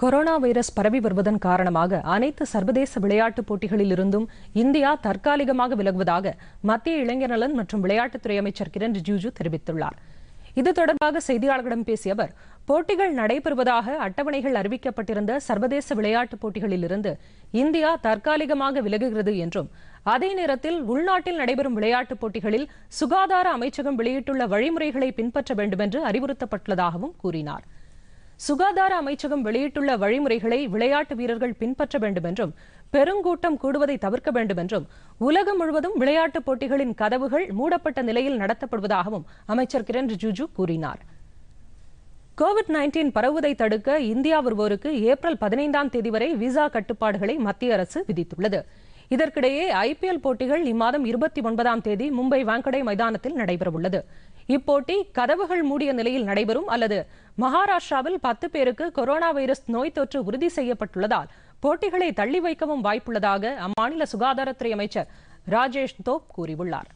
corona virus பரவி வருவதன் காரணமாக அனைத்து சர்வதேச விளையாட்டுப் போட்டிகளில் இருந்தும் இந்தியா தற்காலிகமாக விலகுவதாக மத்திய இளைஞர் நலன் மற்றும் விளையாட்டுத்துறை அமைச்சர் கிரண் ரிஜிஜு தெரிவித்துள்ளார் இது தொடர்பாக செய்தியாளர்களிடம் பேசிய அவர் போட்டிகள் நடைபெறுவதாக அட்டவணைகள் அறிவிக்கப்பட்டிருந்த சர்வதேச விளையாட்டுப் போட்டிகளில் இருந்து இந்தியா தற்காலிகமாக விலகுகிறது என்றும் அதே நேரத்தில் உள்நாட்டில் நடைபெறும் விளையாட்டுப் போட்டிகளில் சுகாதார அமைச்சகம் வெளியிட்டுள்ள வழிமுறைகளை பின்பற்ற வேண்டும் என்று அறிவுறுத்தப்பட்டுள்ளதாகவும் கூறினாா் சுகாதார அமைச்சகம் வெளியிட்டுள்ள வழிமுறைகளை விளையாட்டு வீரர்கள் பின்பற்ற வேண்டும் என்றும் பெருங்கூட்டம் கூடுவதை தவிர்க்க வேண்டும் என்றும் உலகம் முழுவதும் விளையாட்டுப் போட்டிகளின் கதவுகள் மூடப்பட்ட நிலையில் நடத்தப்படுவதாகவும் அமைச்சர் கிரண் ரிஜிஜு கூறினார் கோவிட் நைன்டீன் பரவுவதை தடுக்க இந்தியா வருவோருக்கு ஏப்ரல் பதினைந்தாம் தேதி வரை விசா கட்டுப்பாடுகளை மத்திய அரசு விதித்துள்ளது இதற்கிடையே ஐபிஎல் போட்டிகள் இம்மாதம் இருபத்தி ஒன்பதாம் தேதி மும்பை வாங்கடை மைதானத்தில் நடைபெறவுள்ளது இப்போட்டி கதவுகள் மூடிய நிலையில் நடைபெறும் அல்லது மகாராஷ்டிராவில் பத்து பேருக்கு கொரோனா வைரஸ் நோய் தொற்று உறுதி செய்யப்பட்டுள்ளதால் போட்டிகளை தள்ளி வைக்கவும் வாய்ப்புள்ளதாக அம்மாநில சுகாதாரத்துறை அமைச்சர் ராஜேஷ் தோப் கூறியுள்ளார்